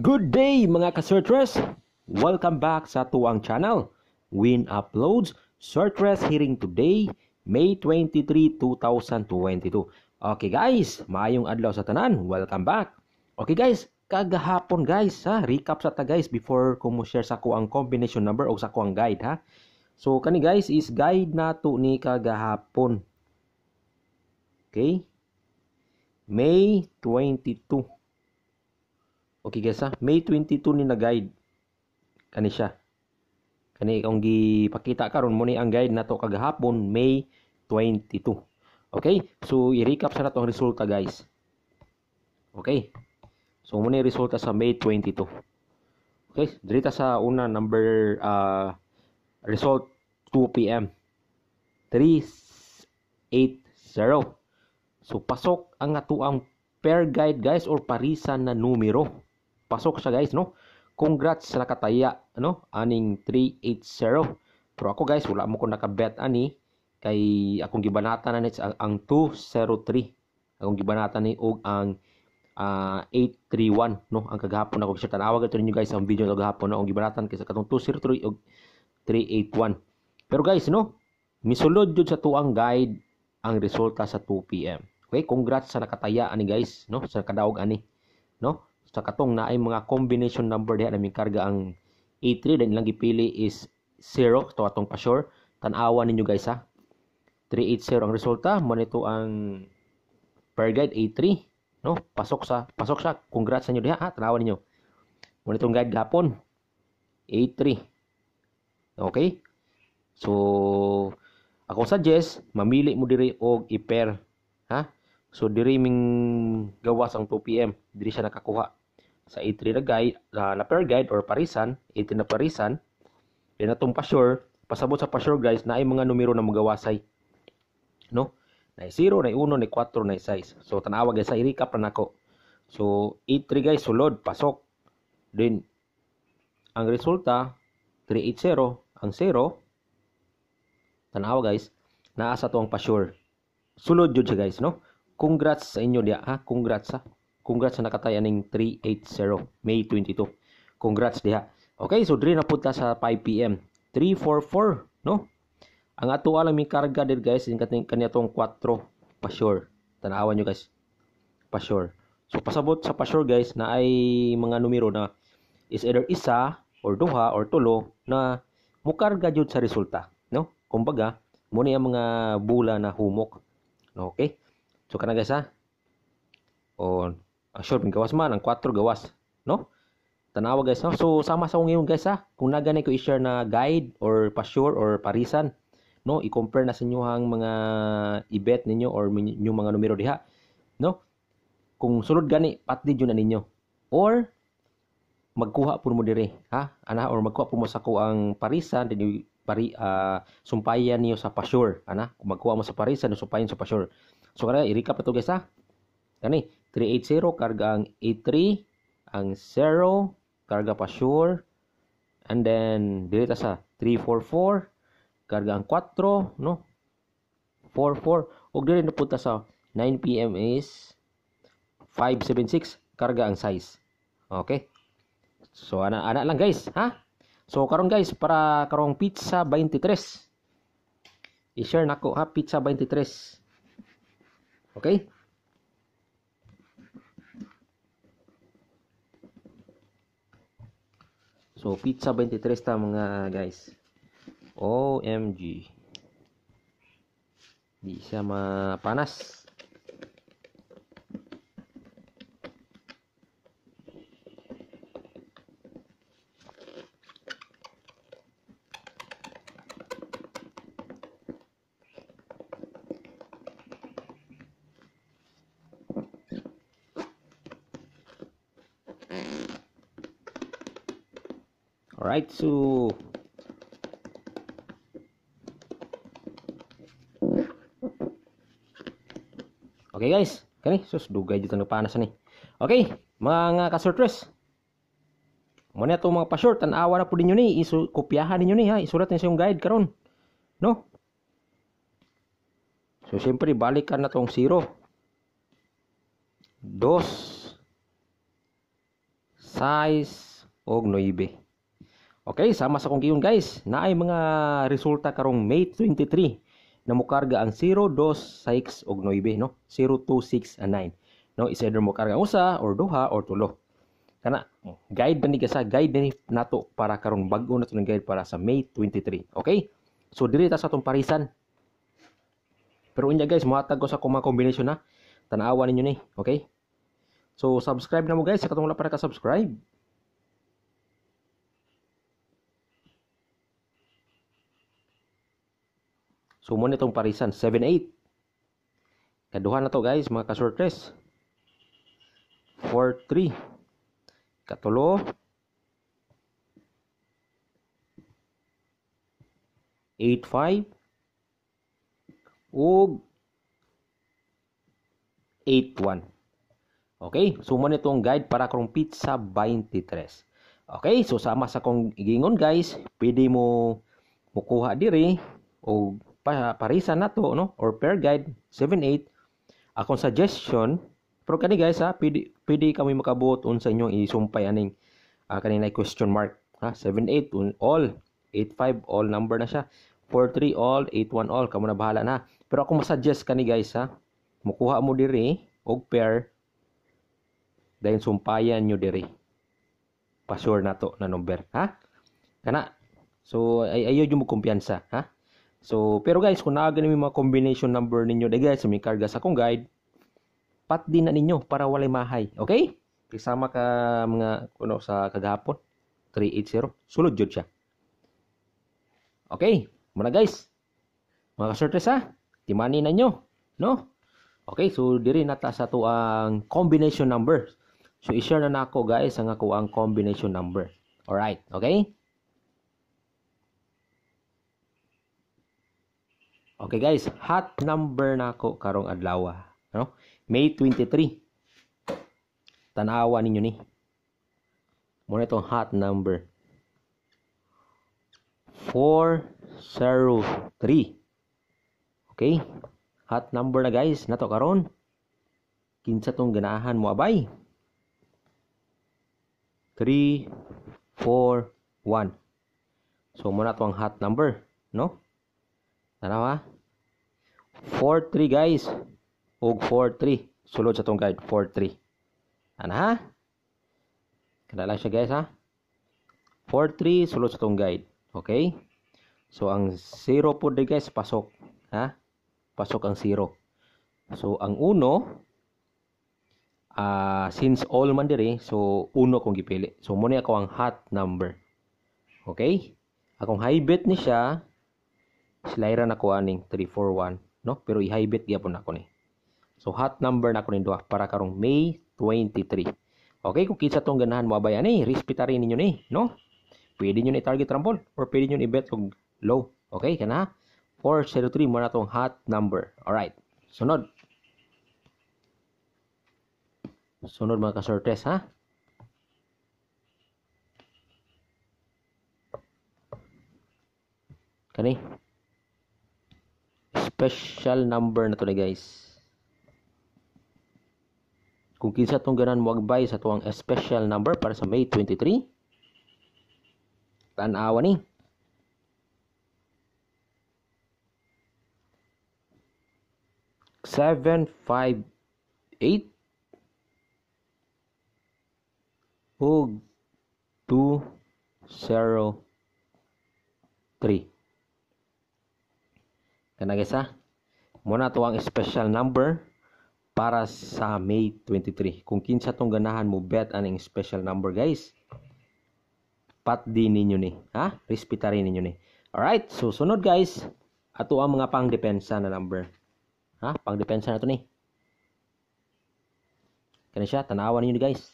Good day mga ka-searchers! Welcome back sa tuang channel. Win uploads Sertres hearing today, May 23, 2022. Okay guys, maayong adlaw sa tanan. Welcome back. Okay guys, kagahapon guys ha, recap sa ta guys before ko mo share sa ko ang combination number o sa ko ang guide ha. So kani guys is guide nato ni kagahapon. Okay? May 22. Okay guys ha, May 22 ni na-guide kani siya. Kani kung gipakita karon mo ni ang guide nato kagahapon May 22. Okay? So i-recap sa natong resulta guys. Okay? So mo ni resulta sa May 22. Okay? Dirita sa una number uh, result 2 PM. 380. So pasok ang atuang pair guide guys or parisan na numero. Pasok siya guys, no? Congrats sa nakataya, no? Aning 380. Pero ako guys, wala mo ko nakabet ani kay akong gibanata na ang, ang 203. Akong gibanata ni og ang uh, ah, 831 no ang kagahapon ako sure tanawag ito ninyo guys ang video na kagahapon no ang gibanatan kaysa katong 203 og 381. Pero guys no, misulod jud sa tuang guide ang resulta sa 2 PM. Okay, congrats sa nakataya ani guys, no? Sa kadaog ani, no? sa katong na ay mga combination number diha naming karga ang A3 then ilang gipili is 0 to atong pasure sure tan-awa ninyo guys ha 380 ang resulta mo nito ang per guide A3 no pasok sa pasok sa congrats sa inyo diha ha tan-awa ninyo mo nitong guide gapon A3 okay so ako suggest mamili mo diri og i-pair ha so diri ming gawas ang 2 pm diri siya nakakuha sa A3 na, guide, uh, na pair guide or parisan, A3 na parisan, yan na itong pasure, pasabot sa pasure guys na ay mga numero na magawasay. No? Na 0, na 1, na 4, na 6. So tanawag guys sa i-recap na nako. So A3 guys sulod pasok. Then ang resulta 380 ang 0 tanaw guys naa sa tuang pasure. Sulod jud siya guys no. Congrats sa inyo dia ha. Congrats sa... Congrats sa nakataya ning 380 May 22. Congrats diha. Okay, so dire na pud sa 5 PM. 344, no? Ang ato alam mi karga dir guys ning kating kaniyatong 4 pa sure. Tanawan nyo guys. Pa sure. So pasabot sa pa sure guys na ay mga numero na is either isa or duha or tulo na mukarga jud sa resulta, no? Kumbaga, mo ang mga bula na humok. Okay? So kana guys ha. On Ah, sure, gawas man. Ang 4 gawas. No? Tanawa guys. No? So, sama sa ngayon guys ha. Kung naganay ko i-share na guide or pa-sure or parisan, no? I-compare na sa inyo ang mga ibet ninyo or yung mga numero diha. No? Kung sulod gani, patid yun na ninyo. Or, magkuha po mo dire. Ha? Ana, or magkuha po mo sa ko ang parisan, din pari uh, sumpayan niyo sa pasure ana kung magkuha mo sa parisan sumpayan sa pasure so kaya i-recap na guys ha Gani, 380 karga ang A3 ang 0 karga pa sure and then dilita sa 344 karga ang 4 no 44 ug diri napunta sa 9 pm is 576 karga ang size okay so ana ana lang guys ha so karon guys para karong pizza 23 i-share nako ha pizza 23 okay So, pizza 23 ta mga guys. OMG. Di siya mapanas. Alright, so Okay guys, kani sus dugay dito nagpanas ni. Okay, mga kasurtres. Muna to mga pa-short tanawa na pud ninyo ni, isu kopyahan ninyo ni ha, isulat ni sa guide karon. No? So siyempre balikan na tong 0. 2 size og 9. Okay, sama sa kong giyon guys. Naay mga resulta karong May 23 na mukarga ang 026 og 9 no. 0269. No, is either mukarga usa or duha or tulo. Kana guide ni sa guide ni nato para karong bag-o na tunang guide para sa May 23. Okay? So dili ta sa atong parisan. Pero unya guys, muhatag ko sa kuma kombinasyon na tanawa ninyo ni, okay? So subscribe na mo guys, sa katong wala para ka subscribe. So mo nitong parisan 7-8. Kaduhan na to guys mga kasortres. 4-3. Katulo. 8-5. Ug 8-1. Okay, sumo so, nitong guide para krumpit sa 23. Okay, so sama sa kong igingon guys, pwede mo mukuha diri o pa, parisa na to no or pair guide 78 akong suggestion pero kani guys ha pwede, pwede kami makabuot unsa inyong isumpay aning uh, kanina question mark ha 78 all 85 all number na siya 43 all 81 all kamo na bahala na pero ako masuggest kani guys ha mukuha mo diri og pair dahil sumpayan nyo diri pa sure na to na number ha kana so ay ayo yung mo kumpiyansa ha So, pero guys, kung naaga yung mga combination number ninyo, de guys, may karga sa kong guide, pat din na ninyo para walay mahay. Okay? Kasama ka mga, ano, sa kagahapon, 380. Sulod jud siya. Okay? Muna guys. Mga kasortes ha? Timani na nyo. No? Okay, so diri nata sa to ang combination number. So i-share na nako guys ang ako ang combination number. All right, okay? Okay guys, hot number na ko karong adlaw, ah. no? May 23. Tanawa ninyo ni. Mo itong hot number. 403. Okay? Hot number na guys nato karon. Kinsa tong ganahan mo abay? 3 4 1. So mo na to hot number, no? Tanaw ha? 4-3 guys. Og 4-3. Sulod sa tong guide. 4-3. Ano ha? Kana lang siya guys ha? 4-3. Sulod sa tong guide. Okay? So ang 0 po di guys pasok. Ha? Pasok ang 0. So ang 1 uh, ah, since all man diri eh, so 1 kong gipili so mo ni ako ang hot number okay akong high bet ni siya Slider na ko aning 341 no pero i-hybrid gyapon ako ni. So hot number na ko ni duha para karong May 23. Okay, kung kitsa tong ganahan mo abay ani, respeta rin ninyo ni, no? Pwede niyo ni target rampol or pwede niyo ni bet og low. Okay, kana 403 mo na tong hot number. All right. Sunod. Sunod mga ka-sortes, ha. Kani special number na to na guys kung kinsa tong ganan mo agbay sa tuang special number para sa May 23 tanawa ni eh. seven five eight two zero three Kana guys ha. Muna to ang special number para sa May 23. Kung kinsa tong ganahan mo bet aning special number guys. Pat di ninyo ni, ha? Respeta rin ninyo ni. Alright, so sunod guys. Ato ang mga pangdepensa na number. Ha? Pangdepensa na to ni. Kana siya, tanawan ninyo ni guys.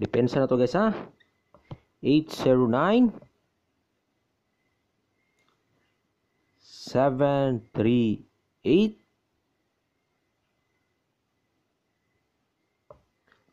Depensa na to guys ha. 809 738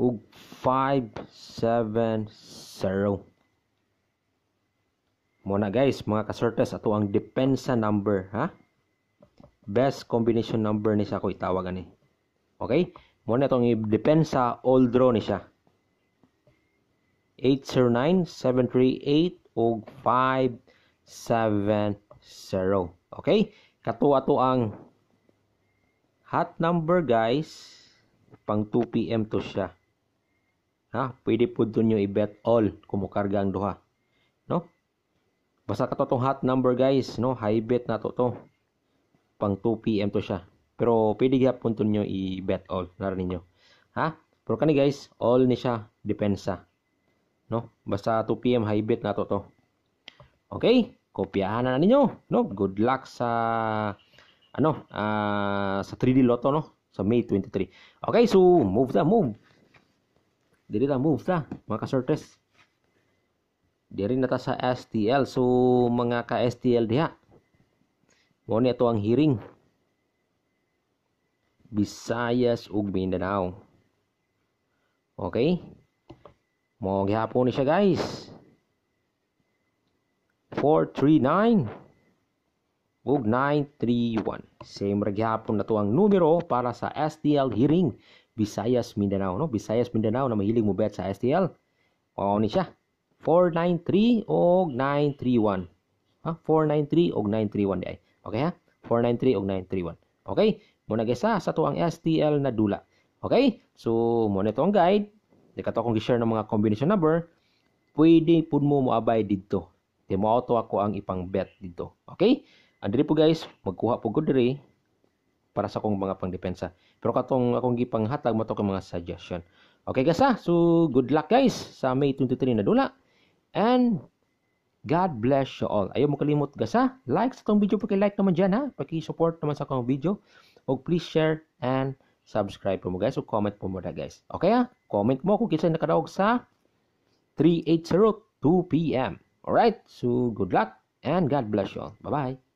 ug 570 Muna guys, mga kasortes ato ang depensa number ha. Best combination number ni sa ko itawagan ni. Eh. Okay? Muna itong i-depensa all draw ni siya. 809-738 og 570. Okay? katuwa ato ang hot number guys. Pang 2 PM to siya. Ha? Pwede po dun nyo i-bet all kumukarga ang duha. No? Basta kato tong hot number guys, no? High bet na to to. Pang 2 PM to siya. Pero pwede gyapon to nyo i-bet all. Narinig niyo. Ha? Pero kani guys, all ni siya depensa no basta 2 pm high bet nato to okay kopyahan na ninyo no good luck sa ano uh, sa 3D Lotto no sa May 23 okay so move ta move diri ta move ta mga ka-sortes diri na ta sa STL so mga ka-STL diha mo ni ato ang hearing Visayas ug Mindanao okay mo gihapon ni siya guys. 439 ug 931. Same ra gihapon na to ang numero para sa STL hearing Visayas Mindanao no. Visayas Mindanao na mahilig mo bet sa STL. Mao ni siya. 493 og 931. Ha? 493 og 931 di ay. Okay ha? 493 og 931. Okay? Muna guys sa to ang STL na dula. Okay? So, mo na to ang guide di kato akong i-share ng mga combination number, pwede pud mo moabay didto. Di mo auto ako ang ipang bet dito. Okay? Andiri po guys, magkuha po ko diri para sa akong mga pangdepensa. Pero katong akong gipanghatag mo to kay mga suggestion. Okay guys ha? So good luck guys sa May 23 na dula. And God bless you all. Ayaw mo kalimot guys ha. Like sa tong video, paki-like naman diyan ha. Paki-support naman sa akong video. Og please share and subscribe po mo guys o comment po mo na guys. Okay ha? Ah. Comment mo kung kinsa nakadaog sa 380 2 p.m. Alright, so good luck and God bless you all. Bye-bye.